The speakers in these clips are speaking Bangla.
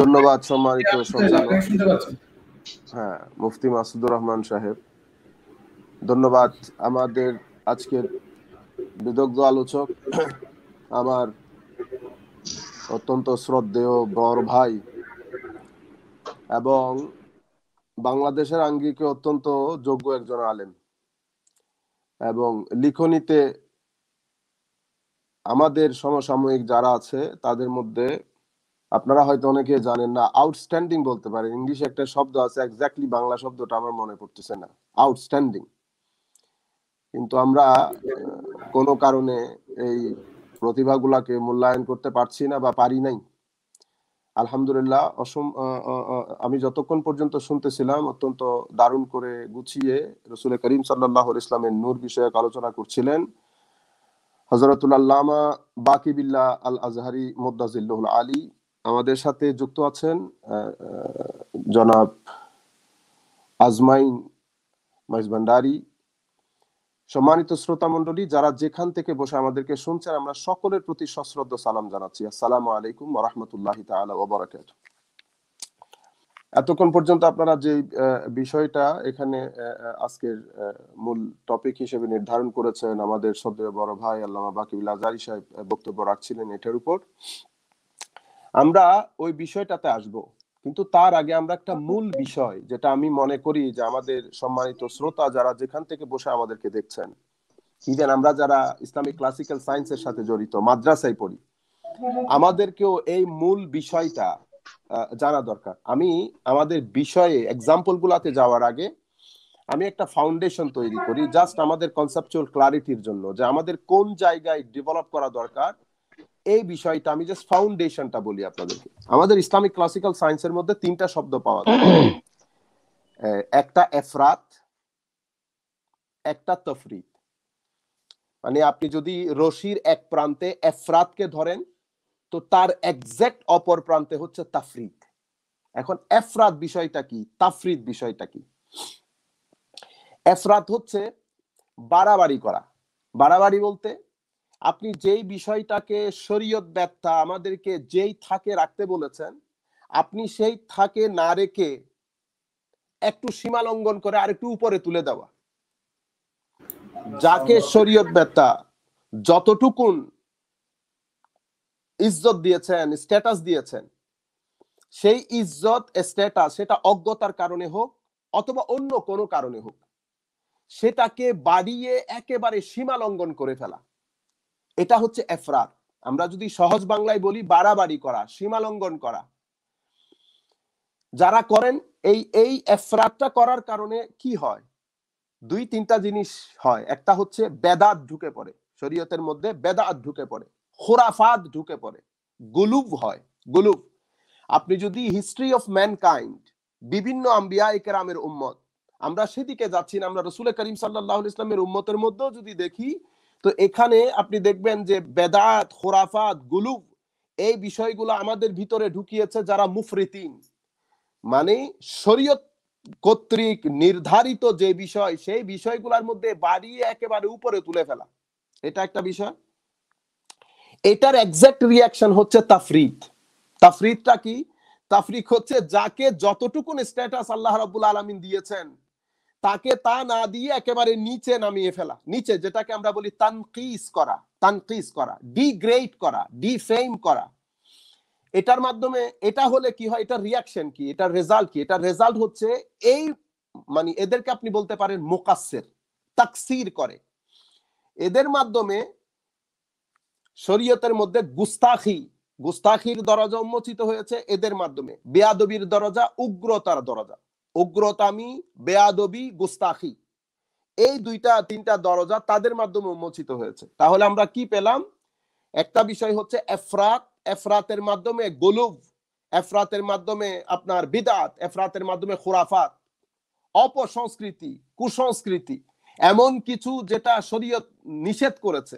ধন্যবাদ সম্মানিত হ্যাঁ, হ্যাঁ, হ্যাঁ, হ্যাঁ মুফতি মাসুদুর রহমান সাহেব ধন্যবাদ আমাদের আজকের বিদগ্ধ আলোচক আমার অত্যন্ত শ্রদ্ধেয় বড় ভাই এবং বাংলাদেশের আঙ্গিকে অত্যন্ত যোগ্য একজন আলেম এবং লিখনিতে আমাদের সমসাময়িক যারা আছে তাদের মধ্যে আপনারা হয়তো অনেকে জানেন না আউটস্ট্যান্ডিং বলতে পারেন ইংলিশে একটা শব্দ আছে এক্স্যাক্টলি বাংলা শব্দটা আমার মনে পড়তেছে না আউটস্ট্যান্ডিং কিন্তু আমরা কোনো কারণে এই প্রতিভাগুলাকে মূল্যায়ন করতে পারছি না বা পারি নাই আলহামদুলিল্লাহ অসম আমি যতক্ষণ পর্যন্ত শুনতেছিলাম অত্যন্ত দারুণ করে গুছিয়ে রসুল করিম সাল্লাহ ইসলামের নূর বিষয়ে আলোচনা করছিলেন হজরতুল বাকিবিল্লা আল আজহারি মোদ্দাজিল্লুল আলী আমাদের সাথে যুক্ত আছেন জনাব আজমাইন মাইজ ভান্ডারি সম্মানিত শ্রোতা মন্ডলী যারা যেখান থেকে বসে আমাদেরকে শুনছেন আমরা সকলের প্রতি সশ্রদ্ধ সালাম জানাচ্ছি আসসালামু আলাইকুম রহমতুল্লাহ ওবরাকাত এতক্ষণ পর্যন্ত আপনারা যে বিষয়টা এখানে আজকের মূল টপিক হিসেবে নির্ধারণ করেছেন আমাদের সদ্য বড় ভাই আল্লামা বাকিবুল আজারি সাহেব বক্তব্য রাখছিলেন এটার উপর আমরা ওই বিষয়টাতে আসব কিন্তু তার আগে আমরা একটা মূল বিষয় যেটা আমি মনে করি যে আমাদের সম্মানিত শ্রোতা যারা যেখান থেকে বসে আমাদেরকে দেখছেন ইভেন আমরা যারা ইসলামিক ক্লাসিক্যাল সায়েন্সের সাথে জড়িত মাদ্রাসায় পড়ি আমাদেরকেও এই মূল বিষয়টা জানা দরকার আমি আমাদের বিষয়ে এক্সাম্পল গুলাতে যাওয়ার আগে আমি একটা ফাউন্ডেশন তৈরি করি জাস্ট আমাদের কনসেপচুয়াল ক্লারিটির জন্য যে আমাদের কোন জায়গায় ডেভেলপ করা দরকার এই বিষয়টা আমি জাস্ট ফাউন্ডেশনটা বলি আপনাদেরকে আমাদের ইসলামিক ক্লাসিক্যাল সায়েন্সের মধ্যে তিনটা শব্দ পাওয়া যায় একটা এফরাত একটা তফরিদ মানে আপনি যদি রশির এক প্রান্তে এফরাতকে ধরেন তো তার একজ্যাক্ট অপর প্রান্তে হচ্ছে তাফরিদ এখন এফরাত বিষয়টা কি তাফরিত বিষয়টা কি এফরাত হচ্ছে বাড়াবাড়ি করা বাড়াবাড়ি বলতে আপনি যেই বিষয়টাকে শরীয়ত ব্যাপ্তা আমাদেরকে যেই থাকে রাখতে বলেছেন আপনি সেই থাকে না রেখে একটু সীমা লঙ্ঘন করে আরেকটু উপরে তুলে দেওয়া যাকে শরীয়ত ব্যাপ্তা যতটুকুন ইজ্জত দিয়েছেন স্ট্যাটাস দিয়েছেন সেই ইজ্জত স্ট্যাটাস সেটা অজ্ঞতার কারণে হোক অথবা অন্য কোনো কারণে হোক সেটাকে বাড়িয়ে একেবারে সীমা লঙ্ঘন করে ফেলা এটা হচ্ছে এফরাত আমরা যদি সহজ বাংলায় বলি বাড়াবাড়ি করা সীমালঙ্ঘন করা যারা করেন এই এই এফরাতটা করার কারণে কি হয় দুই তিনটা জিনিস হয় একটা হচ্ছে বেদাত ঢুকে পড়ে শরীয়তের মধ্যে বেদাত ঢুকে পড়ে খোরাফাত ঢুকে পড়ে গুলুব হয় গুলুব আপনি যদি হিস্ট্রি অফ ম্যানকাইন্ড বিভিন্ন আম্বিয়া একরামের উম্মত আমরা সেদিকে যাচ্ছি না আমরা রসুল করিম সাল্লাহ ইসলামের উম্মতের মধ্যেও যদি দেখি তো এখানে আপনি দেখবেন যে বেদাত খোরাফাত গুলুব এই বিষয়গুলো আমাদের ভিতরে ঢুকিয়েছে যারা মুফরিতিন মানে শরীয়ত কর্তৃক নির্ধারিত যে বিষয় সেই বিষয়গুলোর মধ্যে বাড়িয়ে একেবারে উপরে তুলে ফেলা এটা একটা বিষয় এটার এক্সাক্ট রিয়াকশন হচ্ছে তাফরিদ তাফরিদটা কি তাফরিক হচ্ছে যাকে যতটুকুন স্ট্যাটাস আল্লাহ রাবুল আলমিন দিয়েছেন তাকে তা না দিয়ে একেবারে নিচে নামিয়ে ফেলা নিচে যেটাকে আমরা বলি তানকিস করা তানকিস করা ডিগ্রেড করা ডিফেম করা এটার মাধ্যমে এটা হলে কি হয় এটা রিয়াকশন কি এটা রেজাল্ট কি এটা রেজাল্ট হচ্ছে এই মানে এদেরকে আপনি বলতে পারেন মোকাসের তাকসির করে এদের মাধ্যমে শরীয়তের মধ্যে গুস্তাখি গুস্তাখির দরজা উন্মোচিত হয়েছে এদের মাধ্যমে বেয়াদবির দরজা উগ্রতার দরজা উগ্রতামি বেয়াদবি গোস্তাখি এই দুইটা তিনটা দরজা তাদের মাধ্যমে উন্মোচিত হয়েছে তাহলে আমরা কি পেলাম একটা বিষয় হচ্ছে এফরাত এফরাতের মাধ্যমে গোলুভ এফরাতের মাধ্যমে আপনার বিদাত এফরাতের মাধ্যমে খুরাফাত অপসংস্কৃতি কুসংস্কৃতি এমন কিছু যেটা শরীয়ত নিষেধ করেছে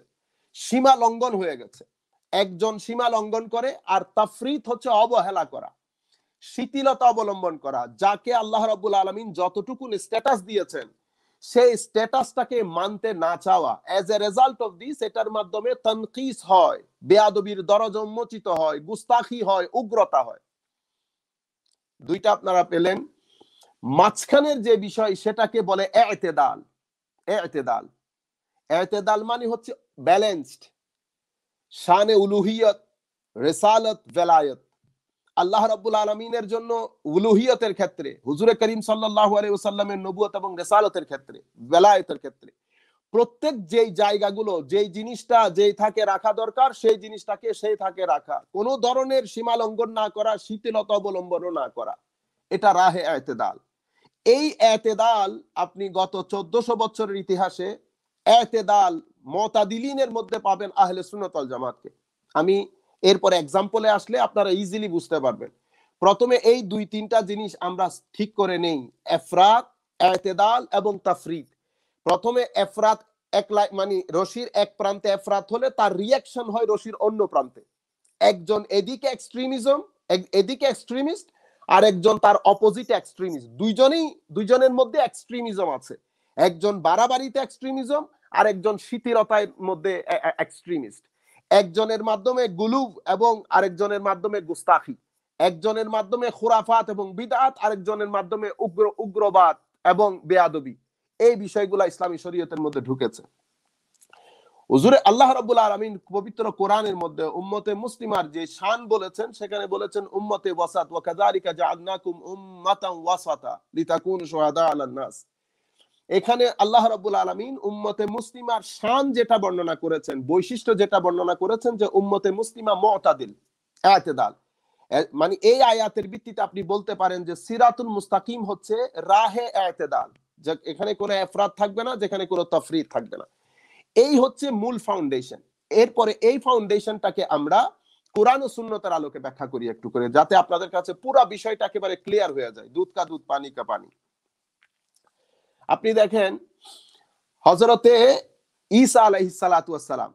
সীমা লঙ্ঘন হয়ে গেছে একজন সীমা লঙ্ঘন করে আর তাফরিত হচ্ছে অবহেলা করা শিথিলতা অবলম্বন করা যাকে আল্লাহ রাবুল আলমিন যতটুকুন স্ট্যাটাস দিয়েছেন সেই স্ট্যাটাসটাকে মানতে না চাওয়া as a result of this এটার মাধ্যমে তনকিস হয় বেয়াদবির দরজ উন্মোচিত হয় গুস্তাখি হয় উগ্রতা হয় দুইটা আপনারা পেলেন মাঝখানের যে বিষয় সেটাকে বলে এতেদাল এতেদাল এতেদাল মানে হচ্ছে ব্যালেন্সড শানে উলুহিয়ত রেসালত বেলায়ত আল্লাহ রাব্বুল আলমিনের জন্য উলুহিয়তের ক্ষেত্রে হুজুরে করিম সাল্লাহ আলাইসাল্লামের নবুয়ত এবং রেসালতের ক্ষেত্রে বেলায়তের ক্ষেত্রে প্রত্যেক যেই জায়গাগুলো যেই জিনিসটা যেই থাকে রাখা দরকার সেই জিনিসটাকে সেই থাকে রাখা কোনো ধরনের সীমা লঙ্ঘন না করা শিথিলতা অবলম্বন না করা এটা রাহে এতেদাল এই এতেদাল আপনি গত চোদ্দশো বছরের ইতিহাসে এতেদাল মতাদিলিনের মধ্যে পাবেন আহলে সুনতল জামাতকে আমি এরপর এক্সাম্পলে আসলে আপনারা ইজিলি বুঝতে পারবেন প্রথমে এই দুই তিনটা জিনিস আমরা ঠিক করে নেই এফরাত এতেদাল এবং তাফরিদ প্রথমে এফরাত এক মানে রশির এক প্রান্তে এফরাত হলে তার রিয়াকশন হয় রশির অন্য প্রান্তে একজন এদিকে এক্সট্রিমিজম এদিকে এক্সট্রিমিস্ট আর একজন তার অপোজিট এক্সট্রিমিস্ট দুইজনেই দুইজনের মধ্যে এক্সট্রিমিজম আছে একজন বাড়াবাড়িতে এক্সট্রিমিজম আর একজন শিথিলতার মধ্যে এক্সট্রিমিস্ট একজনের মাধ্যমে গুলুব এবং আরেকজনের মাধ্যমে গুস্তাখি একজনের মাধ্যমে খুরাফাত এবং বিদাত আরেকজনের মাধ্যমে উগ্র উগ্রবাদ এবং বেয়াদবি এই বিষয়গুলো ইসলামী শরীয়তের মধ্যে ঢুকেছে হুজুরে আল্লাহ রাব্বুল আলামিন পবিত্র কোরআনের মধ্যে উম্মতে মুসলিমার যে শান বলেছেন সেখানে বলেছেন উম্মতে ওয়াসাত ওয়া কাযালিকা জাআলনাকুম উম্মাতান ওয়াসাতা লিতাকুনু শুহাদা আলান নাস এখানে আল্লাহ রাবুল আলমিন উম্মতে মুসলিমার শান যেটা বর্ণনা করেছেন বৈশিষ্ট্য যেটা বর্ণনা করেছেন যে উম্মতে মুসলিমা মতাদিল এতেদাল মানে এই আয়াতের ভিত্তিতে আপনি বলতে পারেন যে সিরাতুল মুস্তাকিম হচ্ছে রাহে এতেদাল এখানে কোনো এফরাত থাকবে না যেখানে কোনো তফরি থাকবে না এই হচ্ছে মূল ফাউন্ডেশন এরপরে এই ফাউন্ডেশনটাকে আমরা কোরআন ও সুন্নতার আলোকে ব্যাখ্যা করি একটু করে যাতে আপনাদের কাছে পুরো বিষয়টা একেবারে ক্লিয়ার হয়ে যায় দুধ কা দুধ পানি কা পানি আপনি দেখেন হজরতে ইসা আলহ সালাতাম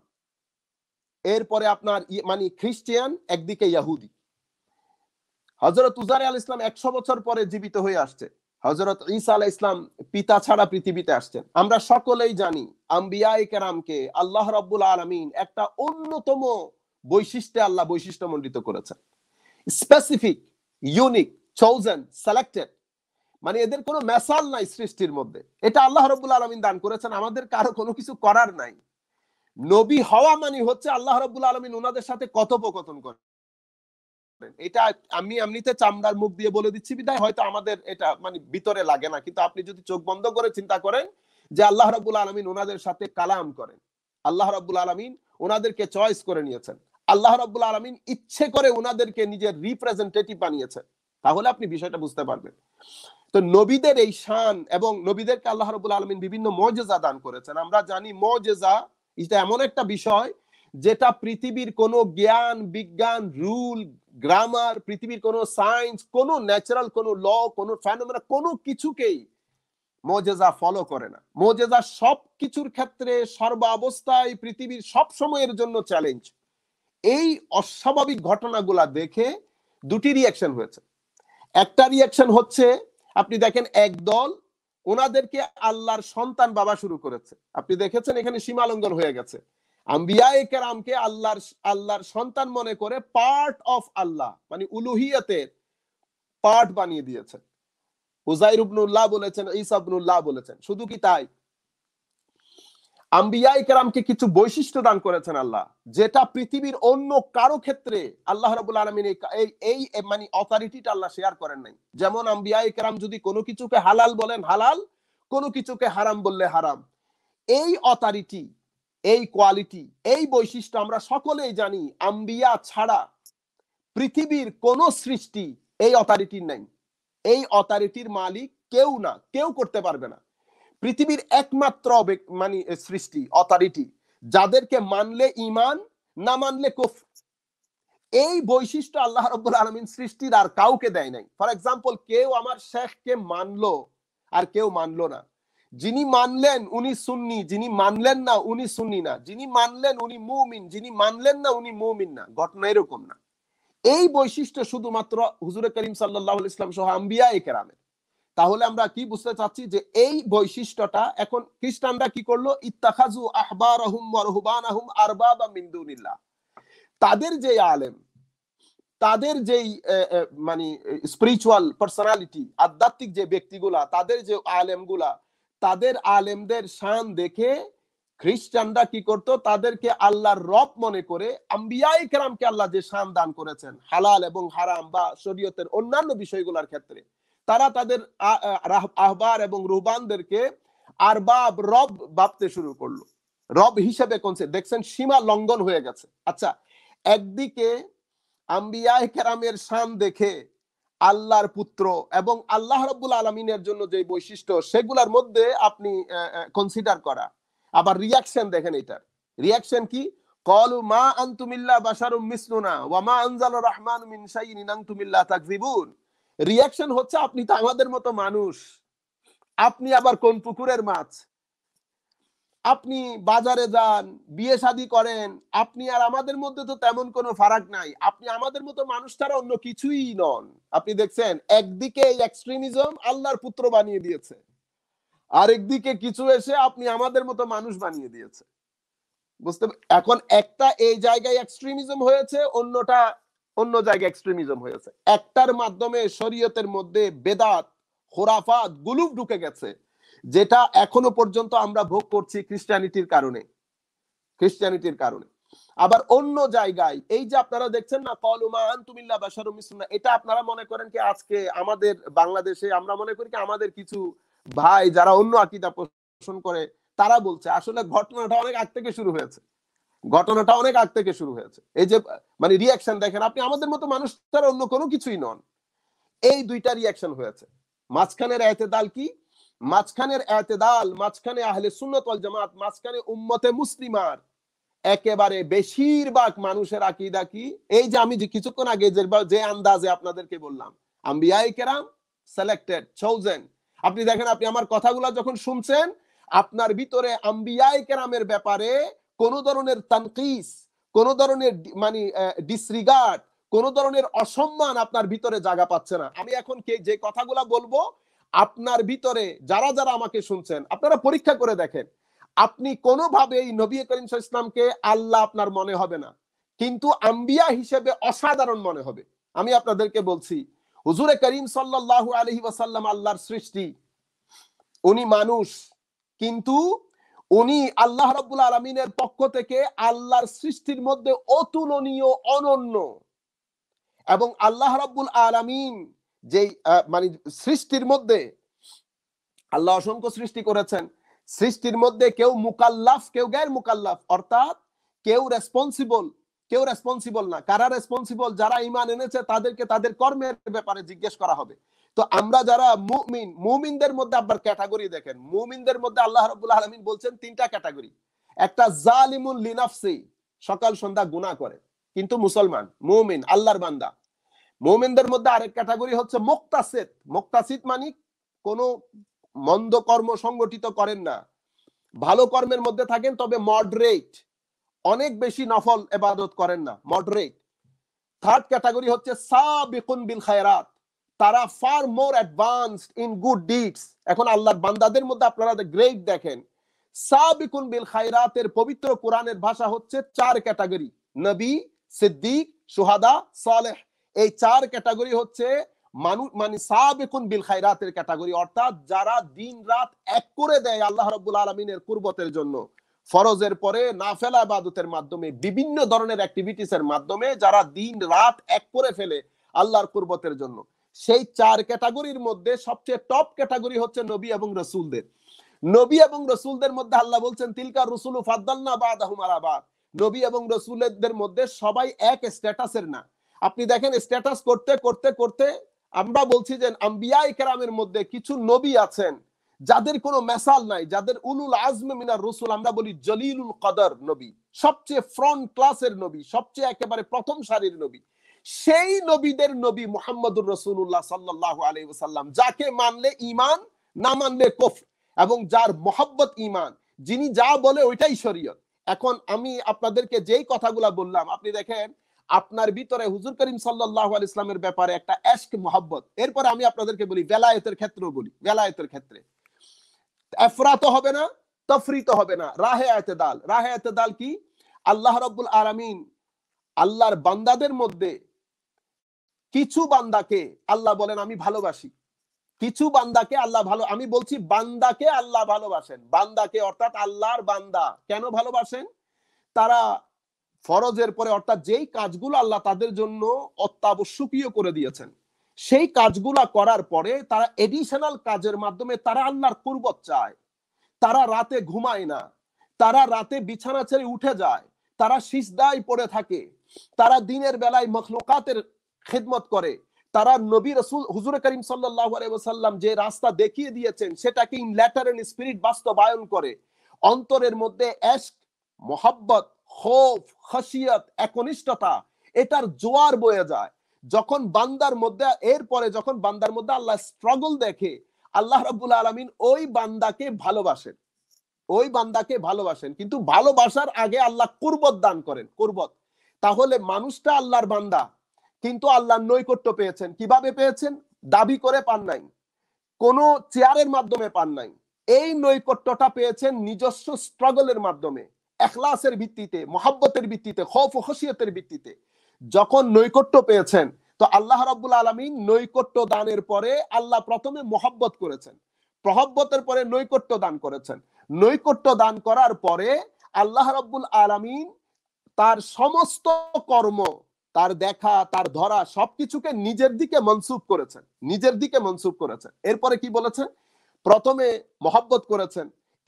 এরপরে আপনার মানে খ্রিস্টিয়ান একদিকে ইয়াহুদি হজরত উজারে আল ইসলাম একশো বছর পরে জীবিত হয়ে আসছে হজরত ঈসা আলাহ ইসলাম পিতা ছাড়া পৃথিবীতে আসছেন আমরা সকলেই জানি আম্বিয়ায় কেরামকে আল্লাহ রব্বুল আলমিন একটা অন্যতম বৈশিষ্ট্যে আল্লাহ বৈশিষ্ট্য মন্ডিত করেছেন স্পেসিফিক ইউনিক চৌজেন সিলেক্টেড মানে এদের কোনো মেসাল নাই সৃষ্টির মধ্যে এটা আল্লাহ রব্বুল আলমিন দান করেছেন আমাদের কারো কোনো কিছু করার নাই নবী হওয়া মানে হচ্ছে আল্লাহ রব্বুল আলমিন ওনাদের সাথে কথোপকথন করে এটা আমি এমনিতে চামড়ার মুখ দিয়ে বলে দিচ্ছি বিদায় হয়তো আমাদের এটা মানে ভিতরে লাগে না কিন্তু আপনি যদি চোখ বন্ধ করে চিন্তা করেন যে আল্লাহ রব্বুল আলমিন ওনাদের সাথে কালাম করেন আল্লাহ রব্বুল আলমিন ওনাদেরকে চয়েস করে নিয়েছেন আল্লাহ রব্বুল আলমিন ইচ্ছে করে ওনাদেরকে নিজের রিপ্রেজেন্টেটিভ বানিয়েছেন তাহলে আপনি বিষয়টা বুঝতে পারবেন তো নবীদের এই শান এবং নবীদেরকে আল্লাহ রবুল আলমিন বিভিন্ন মজেজা দান করেছেন আমরা জানি মজেজা এটা এমন একটা বিষয় যেটা পৃথিবীর কোনো জ্ঞান বিজ্ঞান রুল গ্রামার পৃথিবীর কোনো সায়েন্স কোনো ন্যাচারাল কোনো ল কোন ফ্যানোমেনা কোন কিছুকেই মজেজা ফলো করে না মজেজা সব কিছুর ক্ষেত্রে সর্বাবস্থায় পৃথিবীর সব সময়ের জন্য চ্যালেঞ্জ এই অস্বাভাবিক ঘটনাগুলা দেখে দুটি রিয়াকশন হয়েছে একটা রিয়াকশন হচ্ছে আপনি দেখেন এক দল ওনাদেরকে আল্লাহর সন্তান বাবা শুরু করেছে আপনি দেখেছেন এখানে সীমালঙ্ঘন হয়ে গেছে আম্বিয়া আল্লাহর আল্লাহর সন্তান মনে করে পার্ট অফ আল্লাহ মানে উলুহিয়াতের পার্ট বানিয়ে দিয়েছেন উজাইর বলেছেন ইসাবনুল্লাহ বলেছেন শুধু কি তাই আম্বিয়া ইকরামকে কিছু বৈশিষ্ট্য দান করেছেন আল্লাহ যেটা পৃথিবীর অন্য কারো ক্ষেত্রে আল্লাহ রাবুল আলমিন এই এই মানে অথরিটিটা আল্লাহ শেয়ার করেন নাই যেমন আম্বিয়া ইকরাম যদি কোনো কিছুকে হালাল বলেন হালাল কোনো কিছুকে হারাম বললে হারাম এই অথরিটি এই কোয়ালিটি এই বৈশিষ্ট্য আমরা সকলেই জানি আম্বিয়া ছাড়া পৃথিবীর কোন সৃষ্টি এই অথরিটির নাই এই অথরিটির মালিক কেউ না কেউ করতে পারবে না পৃথিবীর একমাত্র মানে সৃষ্টি অথরিটি যাদেরকে মানলে ইমান না মানলে কুফ এই বৈশিষ্ট্য আল্লাহ রব্বুল আলমিন সৃষ্টির আর কাউকে দেয় নাই ফর এক্সাম্পল কেউ আমার শেখকে মানলো আর কেউ মানলো না যিনি মানলেন উনি সুন্নি যিনি মানলেন না উনি সুন্নি না যিনি মানলেন উনি মুমিন যিনি মানলেন না উনি মুমিন না ঘটনা এরকম না এই বৈশিষ্ট্য শুধুমাত্র হুজুরে করিম সাল্লাহ ইসলাম সহ আম্বিয়া একেরামের তাহলে আমরা কি বুঝতে চাচ্ছি যে এই বৈশিষ্ট্যটা এখন খ্রিস্টানরা কি করলো ইত্তাখাজু আহবার রহুবান আরবা বা মিন্দুনিল্লাহ তাদের যে আলেম তাদের যেই মানে স্পিরিচুয়াল পার্সোনালিটি আধ্যাত্মিক যে ব্যক্তিগুলা তাদের যে আলেমগুলা তাদের আলেমদের শান দেখে খ্রিস্টানরা কি করত তাদেরকে আল্লাহর রব মনে করে আম্বিয়াই কেরামকে আল্লাহ যে শান দান করেছেন হালাল এবং হারাম বা শরীয়তের অন্যান্য বিষয়গুলোর ক্ষেত্রে তারা তাদের আহবার এবং রুহবানদেরকে আরবাব রব ভাবতে শুরু করলো রব হিসেবে কোনছে দেখছেন সীমা লঙ্ঘন হয়ে গেছে আচ্ছা একদিকে আম্বিয়ায় কেরামের শান দেখে আল্লাহর পুত্র এবং আল্লাহ রব্বুল আলমিনের জন্য যে বৈশিষ্ট্য সেগুলার মধ্যে আপনি কনসিডার করা আবার রিয়াকশন দেখেন এটার রিয়াকশন কি কলু মা আন্তুমিল্লা বাসারুম মিসনুনা ওয়া মা আনজাল রহমান মিন শাইইন আন্তুমিল্লা তাকজিবুন রিয়াকশন হচ্ছে আপনি তো আমাদের মতো মানুষ আপনি আবার কোন পুকুরের মাছ আপনি বাজারে যান বিয়ে শাদি করেন আপনি আর আমাদের মধ্যে তো তেমন কোনো ফারাক নাই আপনি আমাদের মতো মানুষ ছাড়া অন্য কিছুই নন আপনি দেখছেন একদিকে এই এক্সট্রিমিজম আল্লাহর পুত্র বানিয়ে দিয়েছে একদিকে কিছু এসে আপনি আমাদের মতো মানুষ বানিয়ে দিয়েছে বুঝতে এখন একটা এই জায়গায় এক্সট্রিমিজম হয়েছে অন্যটা অন্য জায়গায় এক্সট্রিমিজম হয়েছে একটার মাধ্যমে শরীয়তের মধ্যে বেদাত খোরাফাত গুলুপ ঢুকে গেছে যেটা এখনো পর্যন্ত আমরা ভোগ করছি খ্রিস্টানিটির কারণে খ্রিস্টানিটির কারণে আবার অন্য জায়গায় এই যে আপনারা দেখছেন না কলুমা আন্তুমিল্লা বাশারুম মিসুন্না এটা আপনারা মনে করেন কি আজকে আমাদের বাংলাদেশে আমরা মনে করি কি আমাদের কিছু ভাই যারা অন্য আকিদা পোষণ করে তারা বলছে আসলে ঘটনাটা অনেক আগ থেকে শুরু হয়েছে ঘটনাটা অনেক আগ থেকে শুরু হয়েছে এই যে মানে রিয়াকশন দেখেন আপনি আমাদের মতো মানুষ তার অন্য কোনো কিছুই নন এই দুইটা রিয়াকশন হয়েছে মাঝখানের এতেদাল কি মাঝখানের এতেদাল মাঝখানে আহলে সুন্নত জামাত মাঝখানে উম্মতে মুসলিমার একেবারে বেশিরভাগ মানুষের আকিদা কি এই যে আমি কিছুক্ষণ আগে যে আন্দাজে আপনাদেরকে বললাম আম্বিয়াই কেরাম সিলেক্টেড চৌজেন আপনি দেখেন আপনি আমার কথাগুলো যখন শুনছেন আপনার ভিতরে আম্বিয়াই কেরামের ব্যাপারে কোন ধরনের তানকিস কোন ধরনের মানে ডিসরিগার্ড কোন ধরনের অসম্মান আপনার ভিতরে জায়গা পাচ্ছে না আমি এখন কে যে কথাগুলা বলবো আপনার ভিতরে যারা যারা আমাকে শুনছেন আপনারা পরীক্ষা করে দেখেন আপনি কোনোভাবে এই নবী করিম ইসলামকে আল্লাহ আপনার মনে হবে না কিন্তু আম্বিয়া হিসেবে অসাধারণ মনে হবে আমি আপনাদেরকে বলছি হুজুরে করিম সাল্লাহ আলহি ওয়াসাল্লাম আল্লাহর সৃষ্টি উনি মানুষ কিন্তু উনি আল্লাহ রাবুল আলমিনের পক্ষ থেকে আল্লাহর সৃষ্টির মধ্যে অতুলনীয় অনন্য এবং আল্লাহ রাব্বুল আলমিন যে মানে সৃষ্টির মধ্যে আল্লাহ অসংখ্য সৃষ্টি করেছেন সৃষ্টির মধ্যে কেউ মুকাল্লাফ কেউ গ্যার মুকাল্লাফ অর্থাৎ কেউ রেসপন্সিবল কেউ রেসপন্সিবল না কারা রেসপন্সিবল যারা ইমান এনেছে তাদেরকে তাদের কর্মের ব্যাপারে জিজ্ঞেস করা হবে তো আমরা যারা মুমিন মুমিনদের মধ্যে আবার ক্যাটাগরি দেখেন মুমিনদের মধ্যে আল্লাহ রবুল্লাহ আলমিন বলছেন তিনটা ক্যাটাগরি একটা জালিমুল লিনাফসি সকাল সন্ধ্যা গুণা করে কিন্তু মুসলমান মুমিন আল্লাহর বান্দা মুমিনদের মধ্যে আরেক ক্যাটাগরি হচ্ছে মোক্তাসিদ মোক্তাসিদ মানে কোন মন্দ কর্ম সংগঠিত করেন না ভালো কর্মের মধ্যে থাকেন তবে মডরেট অনেক বেশি নফল এবাদত করেন না মডরেট থার্ড ক্যাটাগরি হচ্ছে সাবিকুন বিল খায়রাত তারা far more advanced in good deeds এখন আল্লাহর বান্দাদের মধ্যে আপনারা গ্রেট দেখেন সাবিকুন বিল খায়রাতের পবিত্র কোরআনের ভাষা হচ্ছে চার ক্যাটাগরি নবী সিদ্দিক সুহাদা সালেহ এই চার ক্যাটাগরি হচ্ছে মানুষ মানে সাবেকুন বিল খায়রাতের ক্যাটাগরি অর্থাৎ যারা দিন রাত এক করে দেয় আল্লাহ রব্বুল আলমিনের কুরবতের জন্য ফরজের পরে নাফেলা ইবাদতের মাধ্যমে বিভিন্ন ধরনের অ্যাক্টিভিটিস এর মাধ্যমে যারা দিন রাত এক করে ফেলে আল্লাহর কুরবতের জন্য সেই চার ক্যাটাগরির মধ্যে সবচেয়ে টপ ক্যাটাগরি হচ্ছে নবী এবং রসুলদের নবী এবং রসুলদের মধ্যে আল্লাহ বলছেন তিলকা রসুল ফাদ্দালনা বাদ আহমারাবাদ নবী এবং রসুলদের মধ্যে সবাই এক স্ট্যাটাসের না আপনি দেখেন স্ট্যাটাস করতে করতে করতে আমরা বলছি যে আম্বিয়া ইকরামের মধ্যে কিছু নবী আছেন যাদের কোনো মেসাল নাই যাদের উলুল আজম মিনার রসুল আমরা বলি জলিলুল কদর নবী সবচেয়ে ফ্রন্ট ক্লাসের নবী সবচেয়ে একেবারে প্রথম সারির নবী সেই নবীদের নবী মোহাম্মদুর রসুল্লাহ সাল্লাহ আলাইসাল্লাম যাকে মানলে ইমান না মানলে কফ এবং যার মোহাম্মত ইমান যিনি যা বলে ওইটাই শরীয়ত এখন আমি আপনাদেরকে যেই কথাগুলা বললাম আপনি দেখেন আপনার ভিতরে হুজুর করিম সাল্লাহ ইসলামের ব্যাপারে একটা এশক মোহাব্বত এরপরে আমি আপনাদেরকে বলি বেলায়েতের ক্ষেত্রে বলি বেলায়েতের ক্ষেত্রে এফরাত হবে না তফরিত হবে না রাহে এতেদাল রাহে এতেদাল কি আল্লাহ রব্বুল আরামিন আল্লাহর বান্দাদের মধ্যে কিছু বান্দাকে আল্লাহ বলেন আমি ভালোবাসি কিছু বান্দাকে আল্লাহ ভালো আমি বলছি বান্দাকে আল্লাহ ভালোবাসেন বান্দাকে অর্থাৎ আল্লাহর বান্দা কেন ভালোবাসেন তারা ফরজের পরে অর্থাৎ যেই কাজগুলো আল্লাহ তাদের জন্য অত্যাবশ্যকীয় করে দিয়েছেন সেই কাজগুলা করার পরে তারা এডিশনাল কাজের মাধ্যমে তারা আল্লাহর কুরবত চায় তারা রাতে ঘুমায় না তারা রাতে বিছানা ছেড়ে উঠে যায় তারা সিজদায় পড়ে থাকে তারা দিনের বেলায় মখলোকাতের খেদমত করে তারা নবী রসুল হুজুর করিম সাল্লাম যে রাস্তা দেখিয়ে দিয়েছেন সেটাকে ইন ল্যাটার এন্ড স্পিরিট বাস্তবায়ন করে অন্তরের মধ্যে এশক মোহাব্বত খোফ খাসিয়াত একনিষ্ঠতা এটার জোয়ার বয়ে যায় যখন বান্দার মধ্যে এরপরে যখন বান্দার মধ্যে আল্লাহ স্ট্রাগল দেখে আল্লাহ রব্বুল আলমিন ওই বান্দাকে ভালোবাসেন ওই বান্দাকে ভালোবাসেন কিন্তু ভালোবাসার আগে আল্লাহ কুরবত দান করেন কুরবত তাহলে মানুষটা আল্লাহর বান্দা কিন্তু আল্লাহ নৈকট্য পেয়েছেন কিভাবে পেয়েছেন দাবি করে পান নাই কোন চেয়ারের মাধ্যমে পান নাই এই নৈকট্যটা পেয়েছেন নিজস্ব স্ট্রাগলের মাধ্যমে এখলাসের ভিত্তিতে মহাব্বতের ভিত্তিতে খফ হসিয়তের ভিত্তিতে যখন নৈকট্য পেয়েছেন তো আল্লাহ রাব্বুল আলমিন নৈকট্য দানের পরে আল্লাহ প্রথমে মহাব্বত করেছেন প্রহব্বতের পরে নৈকট্য দান করেছেন নৈকট্য দান করার পরে আল্লাহ রাব্বুল আলমিন তার সমস্ত কর্ম তার দেখা তার ধরা সবকিছুকে নিজের দিকে মনসুখ করেছেন নিজের দিকে মনসুখ করেছেন এরপরে কি বলেছেন প্রথমে মহব্বত করেছেন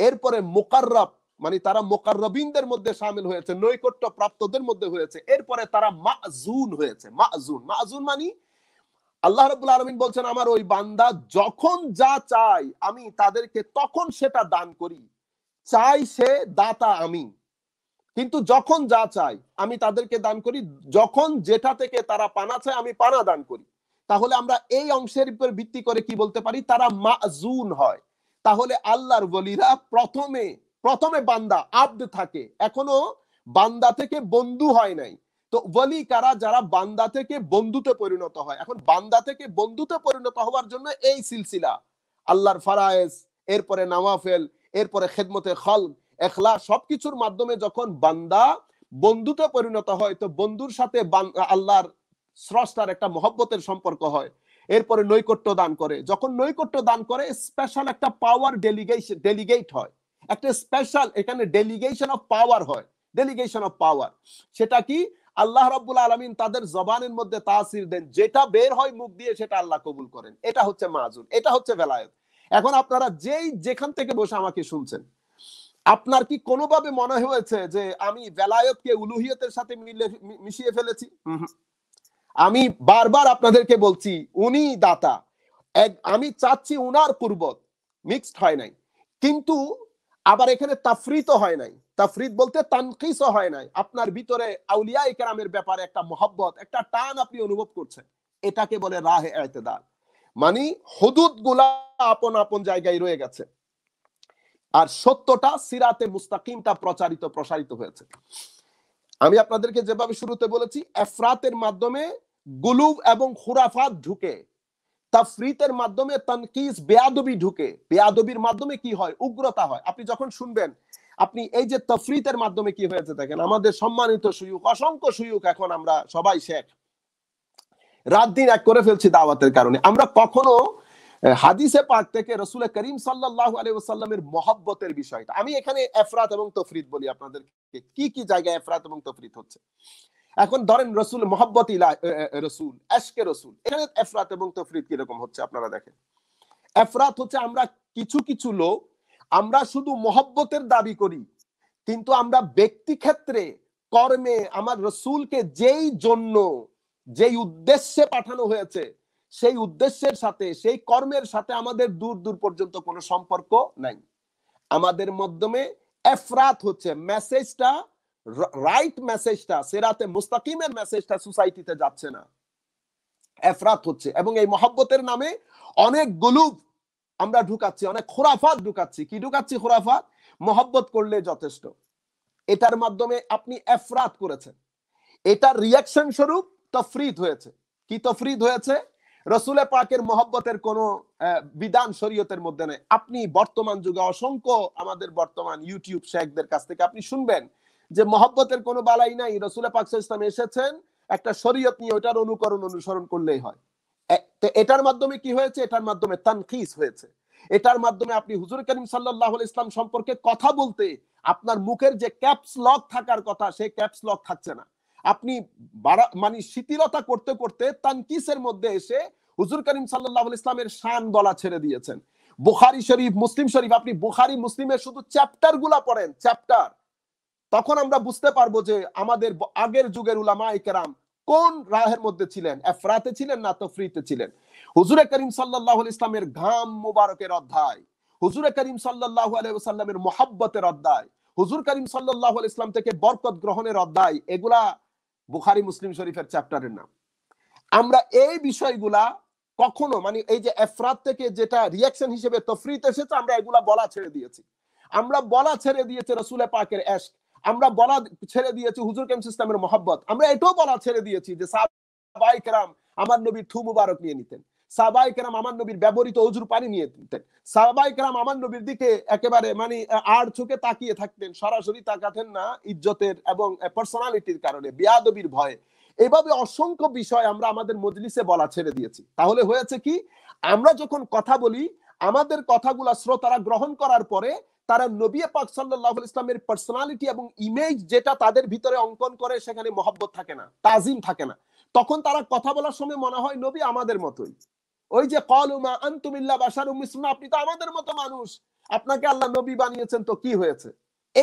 এরপরে মোকাররব মানে তারা মোকাররবিনদের মধ্যে সামিল হয়েছে নৈকট্য প্রাপ্তদের মধ্যে হয়েছে এরপরে তারা মাজুন হয়েছে মাজুন মাজুন মানে আল্লাহ রাব্বুল আলামিন বলছেন আমার ওই বান্দা যখন যা চাই আমি তাদেরকে তখন সেটা দান করি চাই সে দাতা আমি কিন্তু যখন যা চাই আমি তাদেরকে দান করি যখন যেটা থেকে তারা পানা চায় আমি পানা দান করি তাহলে আমরা এই অংশের উপর ভিত্তি করে কি বলতে পারি তারা মাজুন হয় তাহলে আল্লাহর বলিরা প্রথমে প্রথমে বান্দা আব্দ থাকে এখনো বান্দা থেকে বন্ধু হয় নাই তো বলি কারা যারা বান্দা থেকে বন্ধুতে পরিণত হয় এখন বান্দা থেকে বন্ধুতে পরিণত হওয়ার জন্য এই সিলসিলা আল্লাহর ফারায়েস এরপরে নামাফেল এরপরে খেদমতে খলক এখলা সবকিছুর মাধ্যমে যখন বান্দা বন্ধুতে পরিণত হয় তো বন্ধুর সাথে আল্লাহর স্রষ্টার একটা মহব্বতের সম্পর্ক হয় এরপরে নৈকট্য দান করে যখন নৈকট্য দান করে স্পেশাল একটা পাওয়ার ডেলিগেশন ডেলিগেট হয় একটা স্পেশাল এখানে ডেলিগেশন অফ পাওয়ার হয় ডেলিগেশন অফ পাওয়ার সেটা কি আল্লাহ রাব্বুল আলামিন তাদের জবানের মধ্যে তাসির দেন যেটা বের হয় মুখ দিয়ে সেটা আল্লাহ কবুল করেন এটা হচ্ছে মাজুর এটা হচ্ছে বেলায়েত এখন আপনারা যেই যেখান থেকে বসে আমাকে শুনছেন আপনার কি কোনোভাবে মনে হয়েছে যে আমি বেলায়তকে উলুহিয়তের সাথে মিশিয়ে ফেলেছি আমি বারবার আপনাদেরকে বলছি উনি দাতা এক আমি চাচ্ছি উনার কুরবত মিক্সড হয় নাই কিন্তু আবার এখানে তাফরিত হয় নাই তাফরিত বলতে তানকিস হয় নাই আপনার ভিতরে আউলিয়া ইকরামের ব্যাপারে একটা মহব্বত একটা টান আপনি অনুভব করছেন এটাকে বলে রাহে এতেদার মানে হদুদ গুলা আপন আপন জায়গায় রয়ে গেছে আর সত্যটা সিরাতে মুস্তাকিমটা প্রচারিত প্রসারিত হয়েছে আমি আপনাদেরকে যেভাবে শুরুতে বলেছি এফরাতের মাধ্যমে গুলুব এবং খুরাফাত ঢুকে তাফরিতের মাধ্যমে তানকিজ বেয়াদবি ঢুকে বেয়াদবির মাধ্যমে কি হয় উগ্রতা হয় আপনি যখন শুনবেন আপনি এই যে তফরিতের মাধ্যমে কি হয়েছে দেখেন আমাদের সম্মানিত সুযোগ অসংখ্য সুযোগ এখন আমরা সবাই শেখ রাত দিন এক করে ফেলছি দাওয়াতের কারণে আমরা কখনো হাদিসে পাক থেকে রসুল করিম সাল্লাহ আলাইহি ওয়াসাল্লামের মহব্বতের বিষয়টা আমি এখানে এফরাত এবং তফরিদ বলি আপনাদেরকে কি কি জায়গায় এফরাত এবং তফরিদ হচ্ছে এখন ধরেন রসুল মহব্বত রসুল এসকে রসুল এখানে এফরাত এবং তফরিদ কিরকম হচ্ছে আপনারা দেখেন এফরাত হচ্ছে আমরা কিছু কিছু লোক আমরা শুধু মহব্বতের দাবি করি কিন্তু আমরা ব্যক্তি ক্ষেত্রে কর্মে আমার রসুলকে যেই জন্য যেই উদ্দেশ্যে পাঠানো হয়েছে সেই উদ্দেশ্যের সাথে সেই কর্মের সাথে আমাদের দূর দূর পর্যন্ত কোনো সম্পর্ক নাই আমাদের মাধ্যমে এফরাত হচ্ছে মেসেজটা রাইট মেসেজটা সেরাতে মুস্তাকিমের মেসেজটা সোসাইটিতে যাচ্ছে না এফরাত হচ্ছে এবং এই মহব্বতের নামে অনেক গুলুব আমরা ঢুকাচ্ছি অনেক খোরাফাত ঢুকাচ্ছি কি ঢুকাচ্ছি খোরাফাত মহব্বত করলে যথেষ্ট এটার মাধ্যমে আপনি এফরাত করেছেন এটার রিয়াকশন স্বরূপ তফরিদ হয়েছে কি তফরিদ হয়েছে রসুলে পাকের মহব্বতের কোন বিধান শরীয়তের মধ্যে নেই আপনি বর্তমান যুগে অসংখ্য আমাদের বর্তমান ইউটিউব শেখদের কাছ থেকে আপনি শুনবেন যে মহব্বতের কোনো বালাই নাই রসুলে পাক ইসলাম এসেছেন একটা শরীয়ত নিয়ে ওটার অনুকরণ অনুসরণ করলেই হয় এটার মাধ্যমে কি হয়েছে এটার মাধ্যমে তানখিস হয়েছে এটার মাধ্যমে আপনি হুজুর করিম সাল্লাহ ইসলাম সম্পর্কে কথা বলতে আপনার মুখের যে ক্যাপস লক থাকার কথা সেই ক্যাপস লক থাকছে না আপনি মানে শিথিলতা করতে করতে তানকিসের মধ্যে এসে হুজুর করিম সাল্লাহ ইসলামের শান গলা ছেড়ে দিয়েছেন বুখারি শরীফ মুসলিম শরীফ আপনি বুখারি মুসলিমের শুধু চ্যাপ্টার গুলা পড়েন চ্যাপ্টার তখন আমরা বুঝতে পারবো যে আমাদের আগের যুগের উলামা কেরাম কোন রাহের মধ্যে ছিলেন এফরাতে ছিলেন না তো ফ্রিতে ছিলেন হুজুরে করিম সাল্লাহ ইসলামের ঘাম মুবারকের অধ্যায় হুজুরে করিম সাল্লাহ আলাইসাল্লামের মহাব্বতের অধ্যায় হুজুর করিম সাল্লাহ ইসলাম থেকে বরকত গ্রহণের অধ্যায় এগুলা বুখারি মুসলিম শরীফের চ্যাপ্টারের নাম আমরা এই বিষয়গুলা কখনো মানে এই যে এফরাত থেকে যেটা রিয়াকশন হিসেবে তফরিত এসেছে আমরা এগুলা বলা ছেড়ে দিয়েছি আমরা বলা ছেড়ে দিয়েছে রসুলে পাকের অ্যাশ আমরা বলা ছেড়ে দিয়েছি হুজুর কেম সিস্টেমের মহব্বত আমরা এটাও বলা ছেড়ে দিয়েছি যে সাহাবাই কেরাম আমার নবী থু মুবারক নিয়ে নিতেন আমার নবীর ব্যবহৃত অজুর পানি নিয়ে আমার নবীর দিকে একেবারে মানে আর চোখে তাকিয়ে থাকতেন সরাসরি তাকাতেন না ইজ্জতের এবং পার্সোনালিটির কারণে বিয়াদবির ভয়ে এভাবে অসংখ্য বিষয় আমরা আমাদের মজলিসে বলা ছেড়ে দিয়েছি তাহলে হয়েছে কি আমরা যখন কথা বলি আমাদের কথাগুলা শ্রোতারা গ্রহণ করার পরে তারা নবী পাক সাল্লাহ ইসলামের পার্সোনালিটি এবং ইমেজ যেটা তাদের ভিতরে অঙ্কন করে সেখানে মহব্বত থাকে না তাজিম থাকে না তখন তারা কথা বলার সময় মনে হয় নবী আমাদের মতোই ওই যে কলুমা আন্তুমিল্লা বাসার মিসুনা আপনি তো আমাদের মতো মানুষ আপনাকে আল্লাহ নবী বানিয়েছেন তো কি হয়েছে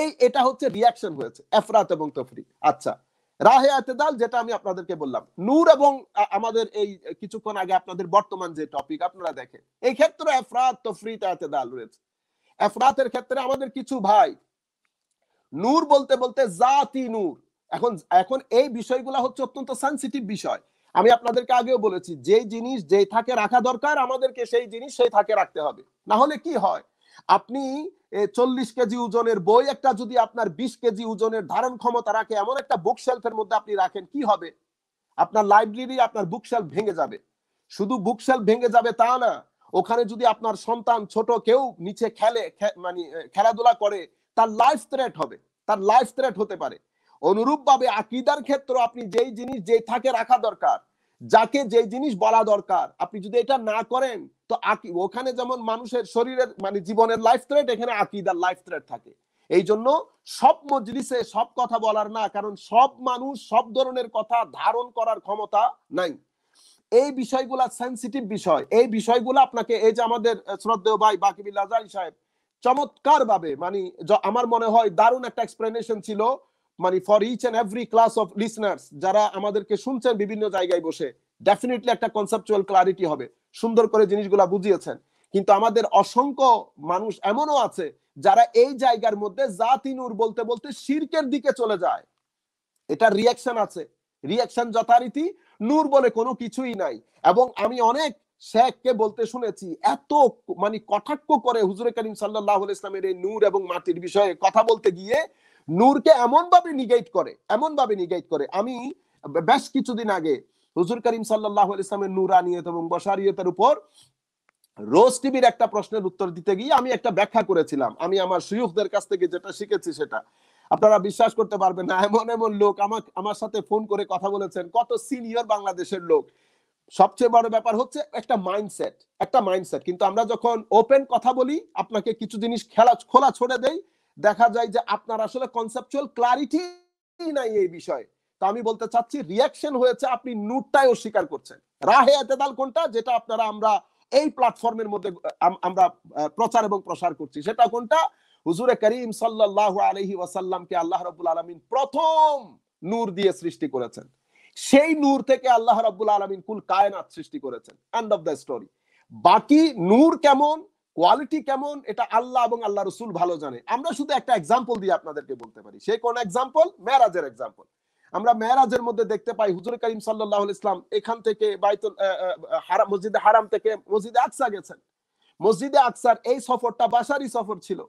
এই এটা হচ্ছে রিয়াকশন হয়েছে এফরাত এবং তফরি আচ্ছা রাহে আতেদাল যেটা আমি আপনাদেরকে বললাম নূর এবং আমাদের এই কিছুক্ষণ আগে আপনাদের বর্তমান যে টপিক আপনারা দেখেন এই ক্ষেত্রে এফরাত তফরি আতেদাল রয়েছে এফরাতের ক্ষেত্রে আমাদের কিছু ভাই নূর বলতে বলতে জাতি নূর এখন এখন এই বিষয়গুলো হচ্ছে অত্যন্ত সেন্সিটিভ বিষয় আমি আপনাদেরকে আগেও বলেছি যে জিনিস যে থাকে রাখা দরকার আমাদেরকে সেই জিনিস সেই থাকে রাখতে হবে না হলে কি হয় আপনি চল্লিশ কেজি ওজনের বই একটা যদি আপনার বিশ কেজি ওজনের ধারণ ক্ষমতা রাখে এমন একটা বুক শেলফের মধ্যে আপনি রাখেন কি হবে আপনার লাইব্রেরি আপনার বুক শেলফ ভেঙে যাবে শুধু বুক শেলফ ভেঙে যাবে তা না ওখানে যদি আপনার সন্তান ছোট কেউ নিচে খেলে মানে খেলাধুলা করে তার লাইফ থ্রেট হবে তার লাইফ থ্রেট হতে পারে অনুরূপভাবে আকিদার ক্ষেত্র আপনি যেই জিনিস যেই থাকে রাখা দরকার যাকে যে জিনিস বলা দরকার আপনি যদি এটা না করেন তো ওখানে যেমন মানুষের শরীরের মানে জীবনের লাইফ থ্রেট এখানে আকিদার লাইফ থ্রেট থাকে এই জন্য সব মজলিসে সব কথা বলার না কারণ সব মানুষ সব ধরনের কথা ধারণ করার ক্ষমতা নাই এই বিষয়গুলা সেন্সিটিভ বিষয় এই বিষয়গুলো আপনাকে এই যে আমাদের শ্রদ্ধেয় ভাই বাকিবিল্লা সাহেব চমৎকার ভাবে মানে আমার মনে হয় দারুণ একটা এক্সপ্লেনেশন ছিল মানে for each and every class of listeners যারা আমাদেরকে শুনছেন বিভিন্ন জায়গায় বসে ডেফিনেটলি একটা কনসেপচুয়াল ক্লারিটি হবে সুন্দর করে জিনিসগুলো বুঝিয়েছেন কিন্তু আমাদের অসংখ্য মানুষ এমনও আছে যারা এই জায়গার মধ্যে জাতি নূর বলতে বলতে শিরকের দিকে চলে যায় এটা রিয়াকশন আছে রিয়াকশন যথারীতি নূর বলে কোনো কিছুই নাই এবং আমি অনেক শেখকে বলতে শুনেছি এত মানে কটাক্ষ করে হুজুরে করিম সাল্লাহ ইসলামের এই নূর এবং মাটির বিষয়ে কথা বলতে গিয়ে নূরকে এমন ভাবে নিগেট করে এমন ভাবে নিগেট করে আমি বেশ কিছুদিন আগে হুজুর করিম সাল্লাহ ইসলামের নুরানিয়ত এবং বসারিয়তের উপর রোজ টিভির একটা প্রশ্নের উত্তর দিতে গিয়ে আমি একটা ব্যাখ্যা করেছিলাম আমি আমার সুয়ুখদের কাছ থেকে যেটা শিখেছি সেটা আপনারা বিশ্বাস করতে পারবেন না এমন এমন লোক আমার আমার সাথে ফোন করে কথা বলেছেন কত সিনিয়র বাংলাদেশের লোক সবচেয়ে বড় ব্যাপার হচ্ছে একটা মাইন্ডসেট একটা মাইন্ডসেট কিন্তু আমরা যখন ওপেন কথা বলি আপনাকে কিছু জিনিস খেলা খোলা ছড়ে দেয় দেখা যায় যে আপনার আসলে কনসেপচুয়াল ক্লারিটি নাই এই বিষয়ে তো আমি বলতে চাচ্ছি রিয়াকশন হয়েছে আপনি নুটটাই অস্বীকার করছেন রাহে এতেদাল কোনটা যেটা আপনারা আমরা এই প্ল্যাটফর্মের মধ্যে আমরা প্রচার এবং প্রসার করছি সেটা কোনটা হুজুরে করিম সাল্লাহ আলহি ওয়াসাল্লামকে আল্লাহ রবুল আলমিন প্রথম নূর দিয়ে সৃষ্টি করেছেন সেই নূর থেকে আল্লাহ রাব্বুল আলমিন কুল কায়নাত সৃষ্টি করেছেন এন্ড অফ দ্য স্টোরি বাকি নূর কেমন কোয়ালিটি কেমন এটা আল্লাহ এবং আল্লাহ রসুল ভালো জানে আমরা শুধু একটা এক্সাম্পল দিয়ে আপনাদেরকে বলতে পারি সে কোন এক্সাম্পল মেরাজের এক্সাম্পল আমরা মেরাজের মধ্যে দেখতে পাই হুজুর করিম সাল্লাহ ইসলাম এখান থেকে বাইতুল মসজিদে হারাম থেকে মসজিদে আকসা গেছেন মসজিদে আকসার এই সফরটা বাসারি সফর ছিল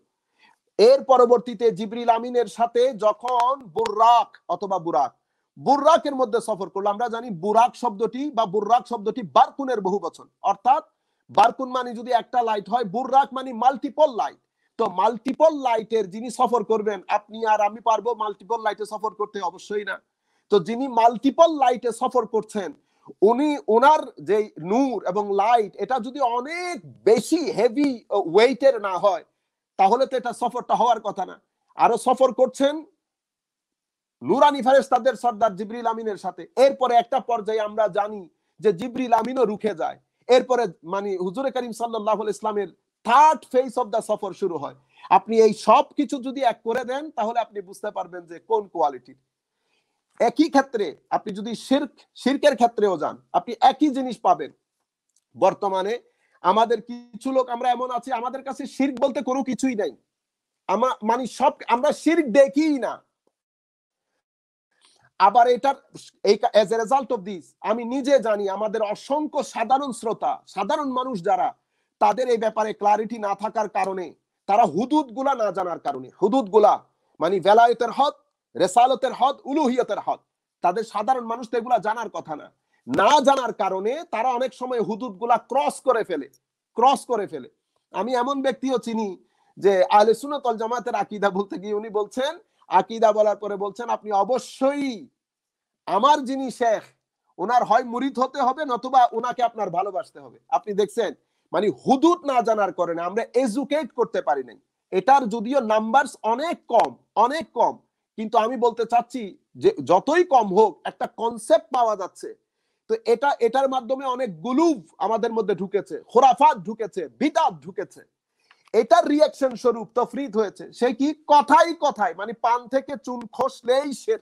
এর পরবর্তীতে জিবরিল আমিনের সাথে যখন বুর্রাক অথবা বুরাক বুর্রাকের মধ্যে সফর করলো আমরা জানি বুরাক শব্দটি বা বুর্রাক শব্দটি বারকুনের বহু বছর অর্থাৎ বারকুন মানে যদি একটা লাইট হয় বুররাক মানে মাল্টিপল লাইট তো মাল্টিপল লাইটের যিনি সফর করবেন আপনি আর আমি পারবো মাল্টিপল লাইটে সফর করতে অবশ্যই না তো যিনি মাল্টিপল লাইটে সফর করছেন উনি ওনার যে নূর এবং লাইট এটা যদি অনেক বেশি হেভি ওয়েটের না হয় তাহলে তো এটা সফরটা হওয়ার কথা না আরো সফর করছেন নুরানি ফারেস তাদের সর্দার জিবরিল আমিনের সাথে এরপরে একটা পর্যায়ে আমরা জানি যে জিবরিল আমিনও রুখে যায় এরপরে মানে হুজুরে করিম সাল্লাহ ইসলামের থার্ড ফেজ অফ দা সফর শুরু হয় আপনি এই সব কিছু যদি এক করে দেন তাহলে আপনি বুঝতে পারবেন যে কোন কোয়ালিটির একই ক্ষেত্রে আপনি যদি শির্ক শির্কের ক্ষেত্রেও যান আপনি একই জিনিস পাবেন বর্তমানে আমাদের কিছু লোক আমরা এমন আছি আমাদের কাছে শির্ক বলতে কোনো কিছুই নাই আমরা মানে সব আমরা শির্ক দেখি না আবার এটার এই as a result of this আমি নিজে জানি আমাদের অসংখ্য সাধারণ শ্রোতা সাধারণ মানুষ যারা তাদের এই ব্যাপারে ক্লারিটি না থাকার কারণে তারা হুদুদ গুলা না জানার কারণে হুদুদ গুলা মানে বেলায়তের হদ রেসালতের হদ উলুহিয়তের হদ তাদের সাধারণ মানুষ তো এগুলা জানার কথা না না জানার কারণে তারা অনেক সময় হুদুদ গুলা ক্রস করে ফেলে ক্রস করে ফেলে আমি এমন ব্যক্তিও চিনি যে আহলে সুনতল জামাতের আকিদা বলতে গিয়ে উনি বলছেন আকিদা বলার পরে বলছেন আপনি অবশ্যই আমার যিনি শেখ ওনার হয় মুরিদ হতে হবে নতুবা ওনাকে আপনার ভালোবাসতে হবে আপনি দেখছেন মানে হুদুদ না জানার করে না আমরা এজুকেট করতে পারি নাই এটার যদিও নাম্বারস অনেক কম অনেক কম কিন্তু আমি বলতে চাচ্ছি যে যতই কম হোক একটা কনসেপ্ট পাওয়া যাচ্ছে তো এটা এটার মাধ্যমে অনেক গুলুভ আমাদের মধ্যে ঢুকেছে খোরাফাত ঢুকেছে বিদাত ঢুকেছে এটা রিয়াকশন স্বরূপ তফরিদ হয়েছে সে কি কথাই কথাই মানে পান থেকে চুল খসলেই সে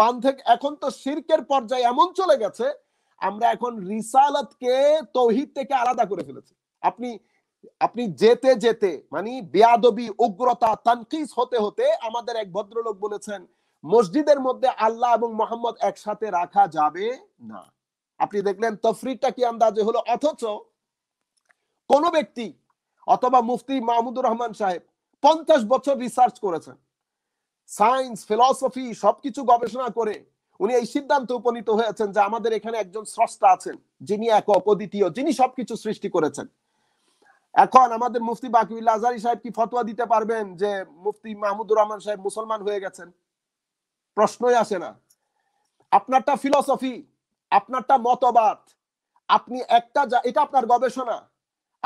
পান থেকে এখন তো সিরকের পর্যায়ে এমন চলে গেছে আমরা এখন রিসালতকে তৌহিদ থেকে আলাদা করে ফেলেছি আপনি আপনি যেতে যেতে মানে বেয়াদবি উগ্রতা তানকিস হতে হতে আমাদের এক ভদ্রলোক বলেছেন মসজিদের মধ্যে আল্লাহ এবং মোহাম্মদ একসাথে রাখা যাবে না আপনি দেখলেন তফরিদটা কি আন্দাজে হলো অথচ কোন ব্যক্তি অথবা মুফতি মাহমুদুর রহমান সাহেব পঞ্চাশ বছর রিসার্চ করেছেন সায়েন্স ফিলসফি সবকিছু গবেষণা করে উনি এই সিদ্ধান্তে উপনীত হয়েছেন যে আমাদের এখানে একজন স্রষ্টা আছেন যিনি এক অপদ্বিতীয় যিনি সবকিছু সৃষ্টি করেছেন এখন আমাদের মুফতি বাকিউল্লা আজারি সাহেব কি ফতোয়া দিতে পারবেন যে মুফতি মাহমুদুর রহমান সাহেব মুসলমান হয়ে গেছেন প্রশ্নই আসে না আপনারটা ফিলসফি আপনারটা মতবাদ আপনি একটা এটা আপনার গবেষণা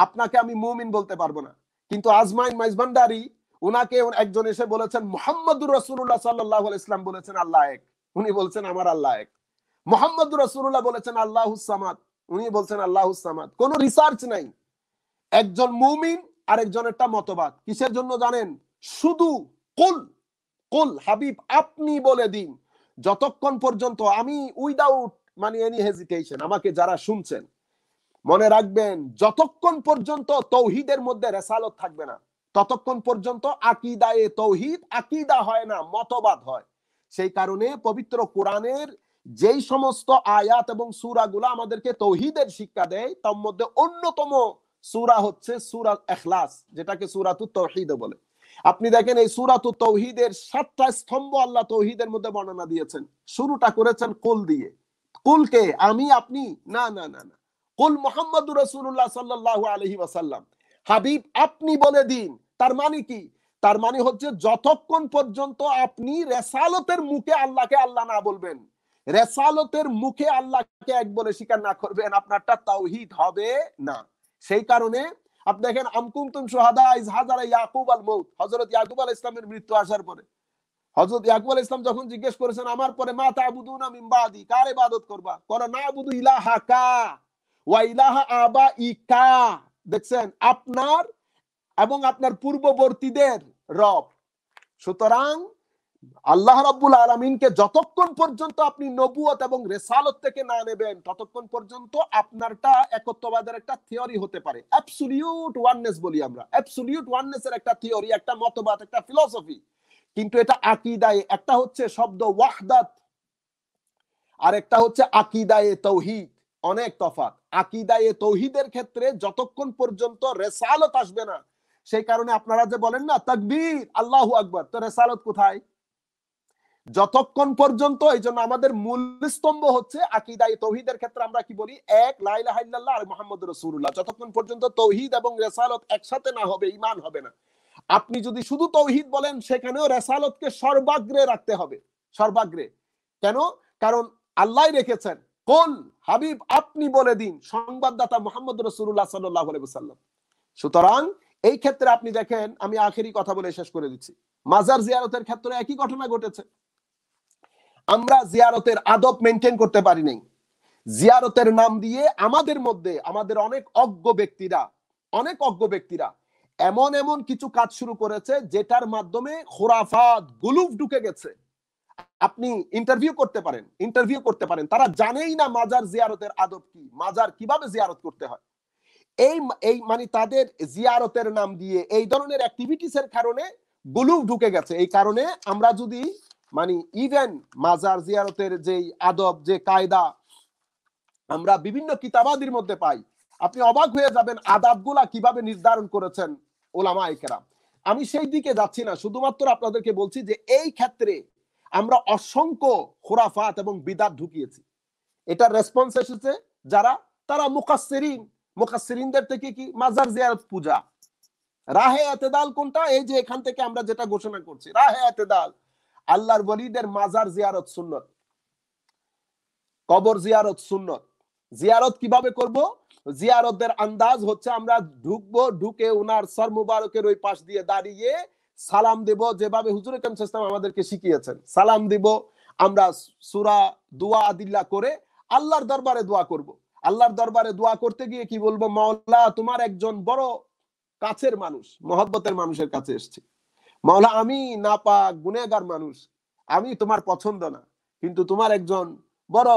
আপনাকে আমি মুমিন বলতে পারবো না কিন্তু আজমাইন মাইজভান্ডারি উনাকে একজন এসে বলেছেন মোহাম্মদুর রসুল্লাহ সাল্লাহ ইসলাম বলেছেন আল্লাহ এক উনি বলছেন আমার আল্লাহ এক মোহাম্মদুর রসুল্লাহ বলেছেন আল্লাহুসামাদ উনি বলছেন আল্লাহুসামাদ কোনো রিসার্চ নাই একজন মুমিন আর আরেকজনেরটা মতবাদ কিসের জন্য জানেন শুধু কুল কুল হাবিব আপনি বলে দিন যতক্ষণ পর্যন্ত আমি উইদাউট মানে এনি হেজিটেশন আমাকে যারা শুনছেন মনে রাখবেন যতক্ষণ পর্যন্ত তৌহিদের মধ্যে রেসালত থাকবে না ততক্ষণ পর্যন্ত আকিদা এ তৌহিদ আকিদা হয় না মতবাদ হয় সেই কারণে পবিত্র কোরআনের যেই সমস্ত আয়াত এবং সুরাগুলো আমাদেরকে তৌহিদের শিক্ষা দেয় তার মধ্যে অন্যতম সুরা হচ্ছে সুরা এখলাস যেটাকে সুরাতু তৌহিদ বলে আপনি দেখেন এই সুরাতু তৌহিদের সাতটা স্তম্ভ আল্লাহ তৌহিদের মধ্যে বর্ণনা দিয়েছেন শুরুটা করেছেন কুল দিয়ে কুলকে আমি আপনি না না না না কুল মোহাম্মদ রসুল্লাহ সাল্লাহ আলহি ওয়াসাল্লাম হাবিব আপনি বলে দিন তার মানে কি তার মানে হচ্ছে যতক্ষণ পর্যন্ত আপনি রেসালতের মুখে আল্লাহকে আল্লাহ না বলবেন রেসালতের মুখে আল্লাহকে এক বলে স্বীকার না করবেন আপনারটা তাওহিদ হবে না সেই কারণে আপনি দেখেন আমকুমতুম সোহাদা ইজ হাজার ইয়াকুব আল মৌত হজরত ইয়াকুব আল ইসলামের মৃত্যু আসার পরে হজরত ইয়াকুব আল ইসলাম যখন জিজ্ঞেস করেছেন আমার পরে মা তাবুদুনা মিম্বাদি কার ইবাদত করবা কোন না আবুদু ইলাহাকা ওয়াইলাহা আবা ইকা দেখছেন আপনার এবং আপনার পূর্ববর্তীদের রব সুতরাং আল্লাহ রাব্বুল আলমিনকে যতক্ষণ পর্যন্ত আপনি নবুয়ত এবং রেসালত থেকে না নেবেন ততক্ষণ পর্যন্ত আপনারটা একত্ববাদের একটা থিওরি হতে পারে অ্যাবসুলিউট ওয়াননেস বলি আমরা অ্যাবসুলিউট ওয়াননেসের একটা থিওরি একটা মতবাদ একটা ফিলসফি কিন্তু এটা আকিদায় একটা হচ্ছে শব্দ ওয়াহদাত আর একটা হচ্ছে আকিদায়ে তৌহিদ অনেক তফাত আকিদায় তৌহিদের ক্ষেত্রে যতক্ষণ পর্যন্ত রেসালত আসবে না সেই কারণে আপনারা যে বলেন না তাকবীর আল্লাহু আকবর তো রেসালত কোথায় যতক্ষণ পর্যন্ত এই জন্য আমাদের মূল স্তম্ভ হচ্ছে আকিদাই তৌহিদের ক্ষেত্রে আমরা কি বলি এক লাইলাহাইল্লাহ আর মোহাম্মদ রসুল্লাহ যতক্ষণ পর্যন্ত তৌহিদ এবং রেসালত একসাথে না হবে ইমান হবে না আপনি যদি শুধু তৌহিদ বলেন সেখানেও রেসালতকে সর্বাগ্রে রাখতে হবে সর্বাগ্রে কেন কারণ আল্লাহ রেখেছেন কোন হাবিব আপনি বলে দিন সংবাদদাতা মোহাম্মদ রসুল্লাহ সাল্লাম সুতরাং এই ক্ষেত্রে আপনি দেখেন আমি আখেরি কথা বলে শেষ করে দিচ্ছি মাজার জিয়ারতের ক্ষেত্রে একই ঘটনা ঘটেছে আমরা জিয়ারতের আদব মেনটেন করতে পারি নাই জিয়ারতের নাম দিয়ে আমাদের মধ্যে আমাদের অনেক অজ্ঞ ব্যক্তিরা অনেক অজ্ঞ ব্যক্তিরা এমন এমন কিছু কাজ শুরু করেছে যেটার মাধ্যমে খোরাফাত গুলুফ ঢুকে গেছে আপনি ইন্টারভিউ করতে পারেন ইন্টারভিউ করতে পারেন তারা জানেই না মাজার জিয়ারতের আদব কি মাজার কিভাবে জিয়ারত করতে হয় এই এই মানে তাদের জিয়ারতের নাম দিয়ে এই ধরনের অ্যাক্টিভিটিস এর কারণে গুলু ঢুকে গেছে এই কারণে আমরা যদি মানে ইভেন মাজার জিয়ারতের যে আদব যে কায়দা আমরা বিভিন্ন কিতাবাদির মধ্যে পাই আপনি অবাক হয়ে যাবেন আদাবগুলা কিভাবে নির্ধারণ করেছেন ওলামা একেরা আমি সেই দিকে যাচ্ছি না শুধুমাত্র আপনাদেরকে বলছি যে এই ক্ষেত্রে আমরা অসংখ্য খোরাফাত এবং বিদাত ঢুকিয়েছি এটা রেসপন্স এসেছে যারা তারা মুকাসসিরিন মুকাসসিরিনদের থেকে কি মাজার জিয়ারত পূজা রাহে এতেদাল কোনটা এই যে এখান থেকে আমরা যেটা ঘোষণা করছি রাহে এতেদাল আল্লাহর বলিদের মাজার জিয়ারত সুন্নত কবর জিয়ারত সুন্নত জিয়ারত কিভাবে করব আন্দাজ হচ্ছে আমরা ঢুকবো ঢুকে উনার সর মুবারকের ওই পাশ দিয়ে দাঁড়িয়ে সালাম দেব যেভাবে হুজুর ইসলাম আমাদেরকে শিখিয়েছেন সালাম দিব আমরা সুরা দোয়া আদিল্লা করে আল্লাহর দরবারে দোয়া করব। আল্লাহর দরবারে দোয়া করতে গিয়ে কি বলবো মাওলা তোমার একজন বড় কাছের মানুষ মহব্বতের মানুষের কাছে এসছে মাওলা আমি না পা গুনেগার মানুষ আমি তোমার পছন্দ না কিন্তু তোমার একজন বড়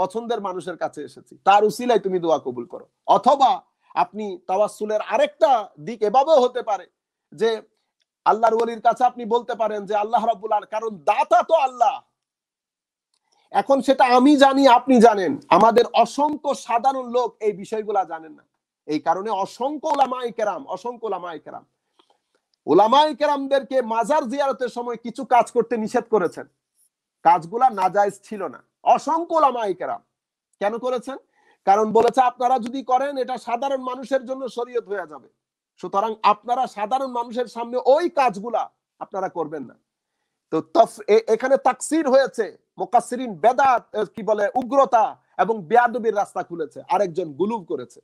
পছন্দের মানুষের কাছে এসেছি তার উসিলাই তুমি দোয়া কবুল করো অথবা আপনি তাওয়াসুলের আরেকটা দিক এভাবেও হতে পারে যে আল্লাহর ওলির কাছে আপনি বলতে পারেন যে আল্লাহ রাব্বুল আল কারণ দাতা তো আল্লাহ এখন সেটা আমি জানি আপনি জানেন আমাদের অসংখ্য সাধারণ লোক এই বিষয়গুলা জানেন না এই কারণে অসংখ্য ওলামাই কেরাম অসংখ্য ওলামাই কেরাম ওলামাই কেরামদেরকে মাজার জিয়ারতের সময় কিছু কাজ করতে নিষেধ করেছেন কাজগুলা নাজায়জ ছিল না অসংখ্য ওলামাই কেরাম কেন করেছেন কারণ বলেছে আপনারা যদি করেন এটা সাধারণ মানুষের জন্য শরীয়ত হয়ে যাবে সুতরাং আপনারা সাধারণ মানুষের সামনে ওই কাজগুলা আপনারা করবেন না তো এখানে তাকসির হয়েছে মোকাসরিন বেদা কি বলে উগ্রতা এবং বেয়াদবির রাস্তা খুলেছে আরেকজন গুলুব করেছে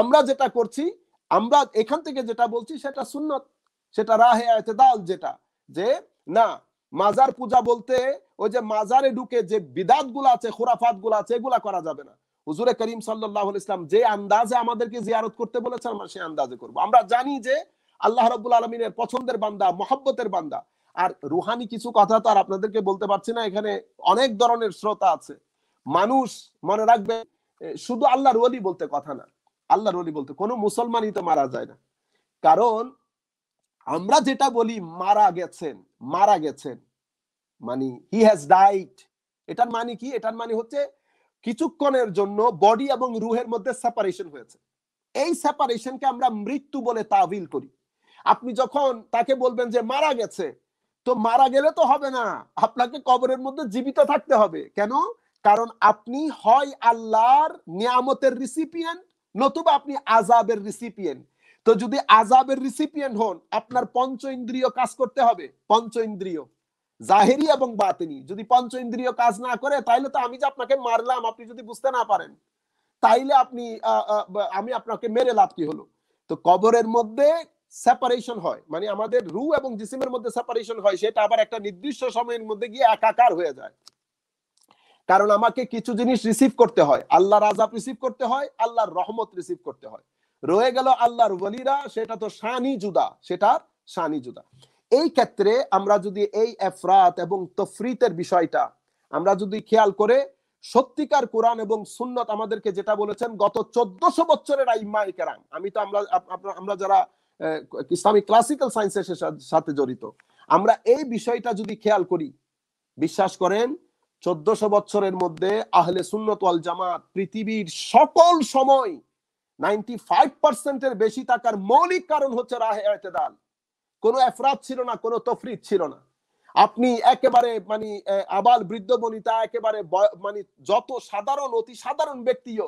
আমরা যেটা করছি আমরা এখান থেকে যেটা বলছি সেটা সুন্নত সেটা রাহে এতেদাল যেটা যে না মাজার পূজা বলতে ওই যে মাজারে ঢুকে যে বিদাত গুলো আছে খোরাফাত গুলো আছে এগুলা করা যাবে না হুজুরে করিম সাল্লাহ ইসলাম যে আন্দাজে আমাদেরকে জিয়ারত করতে বলেছে আমরা সেই আন্দাজে করবো আমরা জানি যে আল্লাহ রব আলমিনের পছন্দের বান্দা মহব্বতের বান্দা আর রুহানি কিছু কথা তো আর আপনাদেরকে বলতে পারছি না এখানে অনেক ধরনের শ্রোতা আছে মানুষ মনে রাখবে শুধু আল্লাহর ওলি বলতে কথা না আল্লাহর ওলি বলতে কোনো মুসলমানই তো মারা যায় না কারণ আমরা যেটা বলি মারা গেছেন মারা গেছেন মানে হি হ্যাজ ডাইট এটার মানে কি এটার মানে হচ্ছে কিছুক্ষণের জন্য বডি এবং রুহের মধ্যে সেপারেশন হয়েছে এই সেপারেশনকে আমরা মৃত্যু বলে তাবিল করি আপনি যখন তাকে বলবেন যে মারা গেছে তো মারা গেলে তো হবে না আপনাকে কবরের মধ্যে জীবিত থাকতে হবে কেন কারণ আপনি হয় আল্লাহর নিয়ামতের রিসিপিয়েন্ট নতুবা আপনি আজাবের রিসিপিয়েন্ট তো যদি আজাবের রিসিপিয়েন্ট হন আপনার পঞ্চ ইন্দ্রিয় কাজ করতে হবে পঞ্চ ইন্দ্রিয় জাহেরি এবং বাতিনি যদি পঞ্চ ইন্দ্রিয় কাজ না করে তাইলে তো আমি যে আপনাকে মারলাম আপনি যদি বুঝতে না পারেন তাইলে আপনি আমি আপনাকে মেরে লাভ কি হলো তো কবরের মধ্যে সেপারেশন হয় মানে আমাদের রু এবং জিসিমের মধ্যে সেপারেশন হয় সেটা আবার একটা নির্দিষ্ট সময়ের মধ্যে গিয়ে একাকার হয়ে যায় কারণ আমাকে কিছু জিনিস রিসিভ করতে হয় আল্লাহ আজাব রিসিভ করতে হয় আল্লাহর রহমত রিসিভ করতে হয় রয়ে গেল আল্লাহর ওয়ালিরা সেটা তো শানি জুদা সেটা শানি জুদা এই ক্ষেত্রে আমরা যদি এই এফরাত এবং তফরিতের বিষয়টা আমরা যদি খেয়াল করে সত্যিকার কোরআন এবং সুন্নত আমাদেরকে যেটা বলেছেন গত চোদ্দশো বছরের আইম্মা কেরাম আমি তো আমরা আমরা যারা ইসলামিক ক্লাসিক্যাল সায়েন্সের সাথে জড়িত আমরা এই বিষয়টা যদি খেয়াল করি বিশ্বাস করেন চোদ্দশো বছরের মধ্যে আহলে সুন্নত আল জামাত পৃথিবীর সকল সময় নাইনটি ফাইভ পার্সেন্টের বেশি থাকার মৌলিক কারণ হচ্ছে রাহে এতেদাল কোনো এফরাত ছিল না কোনো তফরিদ ছিল না আপনি একেবারে মানে আবাল বৃদ্ধ বনিতা একেবারে মানে যত সাধারণ অতি সাধারণ ব্যক্তিও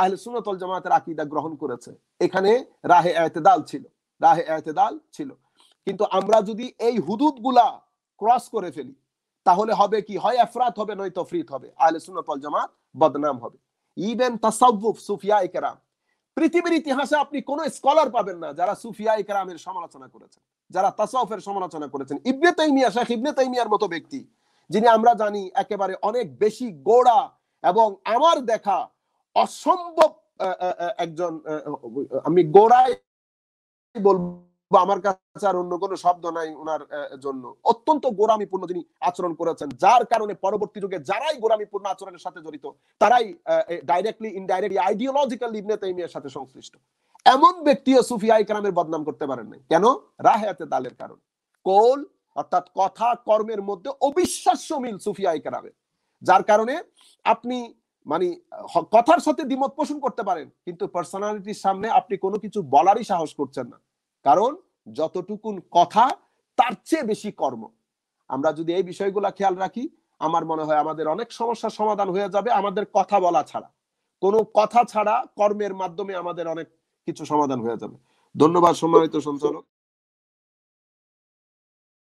আহলে সুনতল জামাতের আকিদা গ্রহণ করেছে এখানে রাহে এতেদাল ছিল রাহে এতেদাল ছিল কিন্তু আমরা যদি এই হুদুদ গুলা ক্রস করে ফেলি তাহলে হবে কি হয় এফরাত হবে নয় তফরিত হবে আহলে সুনতল জামাত বদনাম হবে ইভেন তাসাউফ সুফিয়া একরাম পৃথিবীর ইতিহাসে আপনি কোনো স্কলার পাবেন না যারা সুফিয়া একরামের সমালোচনা করেছেন যারা তাসাউফের সমালোচনা করেছেন ইবনে তাইমিয়া শেখ ইবনে তাইমিয়ার মতো ব্যক্তি যিনি আমরা জানি একেবারে অনেক বেশি গোড়া এবং আমার দেখা অসম্ভব একজন আমি গোড়াই বলবো আমার কাছে আর অন্য কোনো শব্দ নাই ওনার জন্য অত্যন্ত গোরামিপূর্ণ তিনি আচরণ করেছেন যার কারণে পরবর্তী যুগে যারাই গোরামিপূর্ণ আচরণের সাথে জড়িত তারাই ডাইরেক্টলি ইনডাইরেক্টলি আইডিওলজিক্যাল ইবনে তাইমিয়ার সাথে সংশ্লিষ্ট এমন ব্যক্তিও সুফিয়া ইকরামের বদনাম করতে পারেন নাই কেন রাহাতে দালের কারণ কোল অর্থাৎ কথা কর্মের মধ্যে অবিশ্বাস্য মিল সুফিয়া ইকরামের যার কারণে আপনি মানে কথার সাথে দ্বিমত পোষণ করতে পারেন কিন্তু পার্সোনালিটির সামনে আপনি কোনো কিছু বলারই সাহস করছেন না কারণ যতটুকুন কথা তার চেয়ে বেশি কর্ম আমরা যদি এই বিষয়গুলো খেয়াল রাখি আমার মনে হয় আমাদের অনেক সমস্যার সমাধান হয়ে যাবে আমাদের কথা বলা ছাড়া কোনো কথা ছাড়া কর্মের মাধ্যমে আমাদের অনেক কিছু সমাধান হয়ে যাবে ধন্যবাদ সম্মানিত সঞ্চালক